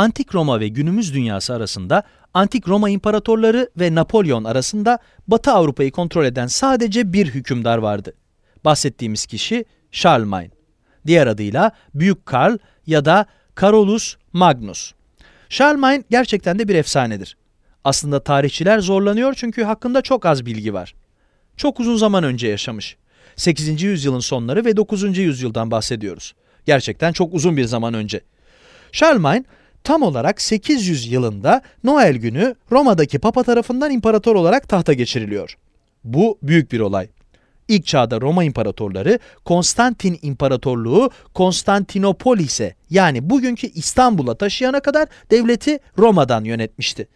Antik Roma ve günümüz dünyası arasında, Antik Roma imparatorları ve Napolyon arasında Batı Avrupa'yı kontrol eden sadece bir hükümdar vardı. Bahsettiğimiz kişi Charlemagne. Diğer adıyla Büyük Karl ya da Carolus Magnus. Charlemagne gerçekten de bir efsanedir. Aslında tarihçiler zorlanıyor çünkü hakkında çok az bilgi var. Çok uzun zaman önce yaşamış. 8. yüzyılın sonları ve 9. yüzyıldan bahsediyoruz. Gerçekten çok uzun bir zaman önce. Charlemagne tam olarak 800 yılında Noel günü Roma'daki Papa tarafından imparator olarak tahta geçiriliyor. Bu büyük bir olay. İlk çağda Roma imparatorları Konstantin İmparatorluğu Konstantinopolis'e yani bugünkü İstanbul'a taşıyana kadar devleti Roma'dan yönetmişti.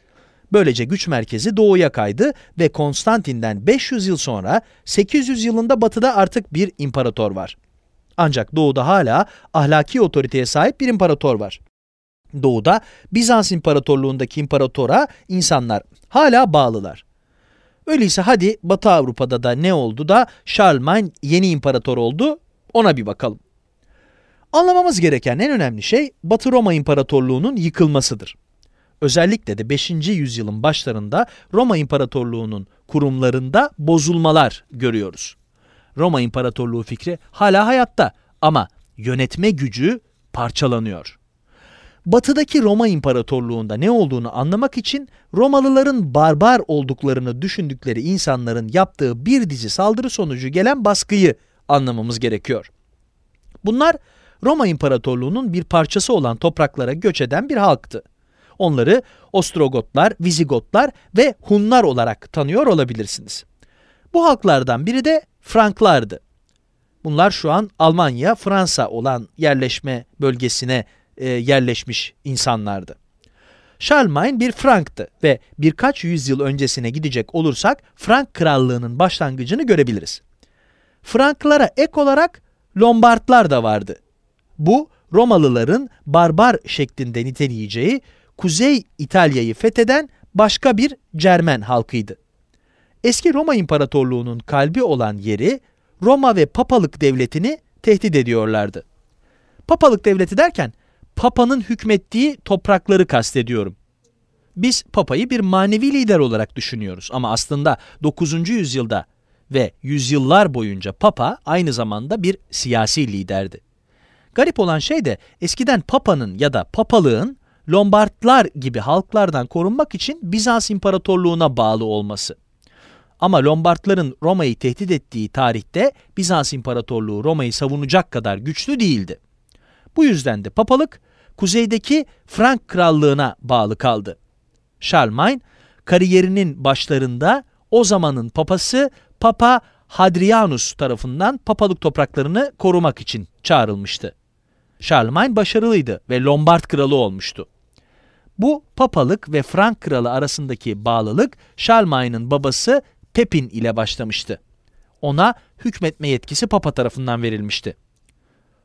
Böylece güç merkezi doğuya kaydı ve Konstantin'den 500 yıl sonra 800 yılında batıda artık bir imparator var. Ancak doğuda hala ahlaki otoriteye sahip bir imparator var doğuda Bizans İmparatorluğundaki imparatora insanlar hala bağlılar. Öyleyse hadi Batı Avrupa'da da ne oldu da Charlemagne yeni imparator oldu ona bir bakalım. Anlamamız gereken en önemli şey Batı Roma İmparatorluğu'nun yıkılmasıdır. Özellikle de 5. yüzyılın başlarında Roma İmparatorluğu'nun kurumlarında bozulmalar görüyoruz. Roma İmparatorluğu fikri hala hayatta ama yönetme gücü parçalanıyor batıdaki Roma İmparatorluğu'nda ne olduğunu anlamak için Romalıların barbar olduklarını düşündükleri insanların yaptığı bir dizi saldırı sonucu gelen baskıyı anlamamız gerekiyor. Bunlar Roma İmparatorluğu'nun bir parçası olan topraklara göç eden bir halktı. Onları Ostrogotlar, Vizigotlar ve Hunlar olarak tanıyor olabilirsiniz. Bu halklardan biri de Franklardı. Bunlar şu an Almanya, Fransa olan yerleşme bölgesine e, yerleşmiş insanlardı. Charlemagne bir Frank'tı ve birkaç yüzyıl öncesine gidecek olursak Frank krallığının başlangıcını görebiliriz. Franklara ek olarak Lombardlar da vardı. Bu Romalıların barbar şeklinde niteleyeceği Kuzey İtalya'yı fetheden başka bir Cermen halkıydı. Eski Roma İmparatorluğu'nun kalbi olan yeri Roma ve Papalık Devleti'ni tehdit ediyorlardı. Papalık Devleti derken Papa'nın hükmettiği toprakları kastediyorum. Biz Papa'yı bir manevi lider olarak düşünüyoruz ama aslında 9. yüzyılda ve yüzyıllar boyunca Papa aynı zamanda bir siyasi liderdi. Garip olan şey de eskiden Papa'nın ya da Papalığın Lombardlar gibi halklardan korunmak için Bizans İmparatorluğuna bağlı olması. Ama Lombardların Roma'yı tehdit ettiği tarihte Bizans İmparatorluğu Roma'yı savunacak kadar güçlü değildi. Bu yüzden de papalık kuzeydeki Frank krallığına bağlı kaldı. Charlemagne kariyerinin başlarında o zamanın papası Papa Hadrianus tarafından papalık topraklarını korumak için çağrılmıştı. Charlemagne başarılıydı ve Lombard kralı olmuştu. Bu papalık ve Frank kralı arasındaki bağlılık Charlemagne'ın babası Pepin ile başlamıştı. Ona hükmetme yetkisi papa tarafından verilmişti.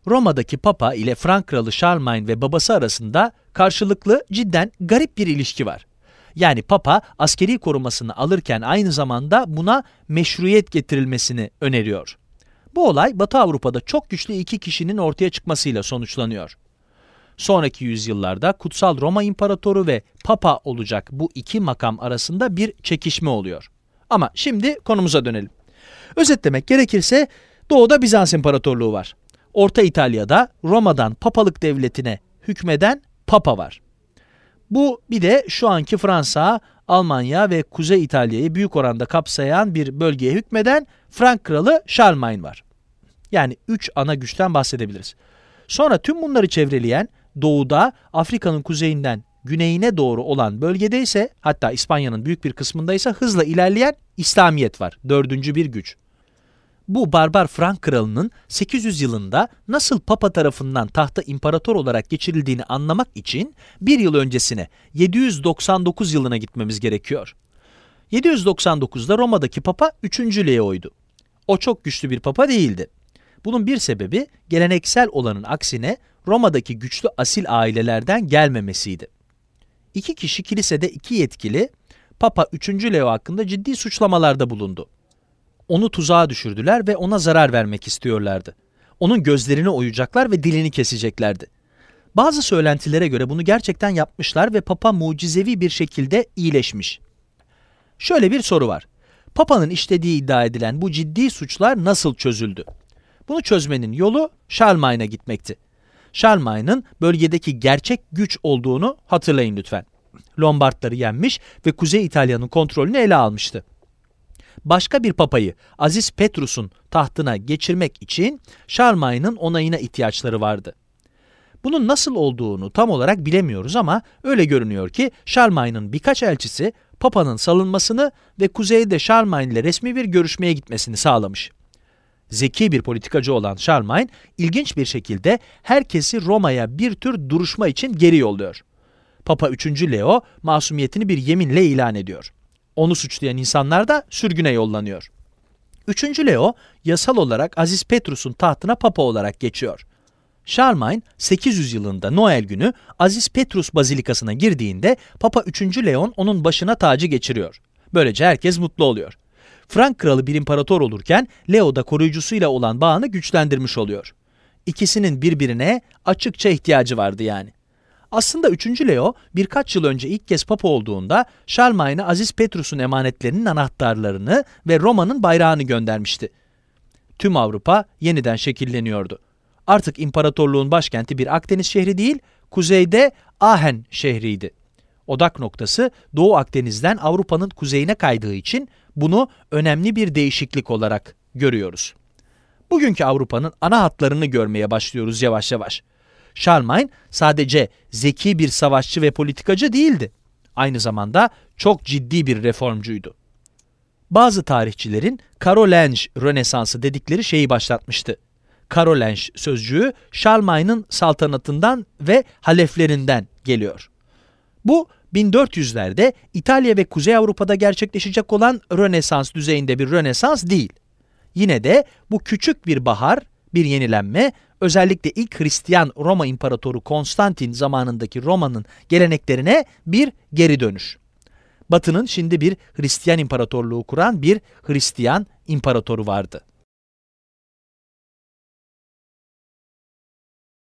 Roma'daki Papa ile Frank Kralı Charlemagne ve babası arasında karşılıklı cidden garip bir ilişki var. Yani Papa askeri korumasını alırken aynı zamanda buna meşruiyet getirilmesini öneriyor. Bu olay Batı Avrupa'da çok güçlü iki kişinin ortaya çıkmasıyla sonuçlanıyor. Sonraki yüzyıllarda Kutsal Roma İmparatoru ve Papa olacak bu iki makam arasında bir çekişme oluyor. Ama şimdi konumuza dönelim. Özetlemek gerekirse Doğu'da Bizans İmparatorluğu var. Orta İtalya'da Roma'dan papalık devletine hükmeden papa var. Bu bir de şu anki Fransa, Almanya ve Kuzey İtalya'yı büyük oranda kapsayan bir bölgeye hükmeden Frank kralı Charlemagne var. Yani üç ana güçten bahsedebiliriz. Sonra tüm bunları çevreleyen doğuda Afrika'nın kuzeyinden güneyine doğru olan bölgede ise hatta İspanya'nın büyük bir kısmında ise hızla ilerleyen İslamiyet var. Dördüncü bir güç bu barbar Frank kralının 800 yılında nasıl papa tarafından tahta imparator olarak geçirildiğini anlamak için bir yıl öncesine 799 yılına gitmemiz gerekiyor. 799'da Roma'daki papa 3. Leo'ydu. O çok güçlü bir papa değildi. Bunun bir sebebi geleneksel olanın aksine Roma'daki güçlü asil ailelerden gelmemesiydi. İki kişi kilisede iki yetkili Papa 3. Leo hakkında ciddi suçlamalarda bulundu onu tuzağa düşürdüler ve ona zarar vermek istiyorlardı. Onun gözlerini oyacaklar ve dilini keseceklerdi. Bazı söylentilere göre bunu gerçekten yapmışlar ve Papa mucizevi bir şekilde iyileşmiş. Şöyle bir soru var. Papa'nın işlediği iddia edilen bu ciddi suçlar nasıl çözüldü? Bunu çözmenin yolu Charlemagne'a gitmekti. Charlemagne'ın bölgedeki gerçek güç olduğunu hatırlayın lütfen. Lombardları yenmiş ve Kuzey İtalya'nın kontrolünü ele almıştı başka bir papayı Aziz Petrus'un tahtına geçirmek için Şarmay'ın onayına ihtiyaçları vardı. Bunun nasıl olduğunu tam olarak bilemiyoruz ama öyle görünüyor ki Şarmay'ın birkaç elçisi Papa'nın salınmasını ve kuzeyde Charlemagne ile resmi bir görüşmeye gitmesini sağlamış. Zeki bir politikacı olan Charlemagne ilginç bir şekilde herkesi Roma'ya bir tür duruşma için geri yolluyor. Papa 3. Leo masumiyetini bir yeminle ilan ediyor. Onu suçlayan insanlar da sürgüne yollanıyor. Üçüncü Leo yasal olarak Aziz Petrus'un tahtına papa olarak geçiyor. Charlemagne 800 yılında Noel günü Aziz Petrus Bazilikası'na girdiğinde Papa 3. Leon onun başına tacı geçiriyor. Böylece herkes mutlu oluyor. Frank kralı bir imparator olurken Leo da koruyucusuyla olan bağını güçlendirmiş oluyor. İkisinin birbirine açıkça ihtiyacı vardı yani. Aslında 3. Leo birkaç yıl önce ilk kez papa olduğunda Charlemagne'e Aziz Petrus'un emanetlerinin anahtarlarını ve Roma'nın bayrağını göndermişti. Tüm Avrupa yeniden şekilleniyordu. Artık imparatorluğun başkenti bir Akdeniz şehri değil, kuzeyde Ahen şehriydi. Odak noktası Doğu Akdeniz'den Avrupa'nın kuzeyine kaydığı için bunu önemli bir değişiklik olarak görüyoruz. Bugünkü Avrupa'nın ana hatlarını görmeye başlıyoruz yavaş yavaş. Charlemagne sadece zeki bir savaşçı ve politikacı değildi. Aynı zamanda çok ciddi bir reformcuydu. Bazı tarihçilerin Karolenj Rönesansı dedikleri şeyi başlatmıştı. Karolenj sözcüğü Charlemagne'ın saltanatından ve haleflerinden geliyor. Bu 1400'lerde İtalya ve Kuzey Avrupa'da gerçekleşecek olan Rönesans düzeyinde bir Rönesans değil. Yine de bu küçük bir bahar, bir yenilenme özellikle ilk Hristiyan Roma İmparatoru Konstantin zamanındaki Roma'nın geleneklerine bir geri dönüş. Batı'nın şimdi bir Hristiyan imparatorluğu kuran bir Hristiyan imparatoru vardı.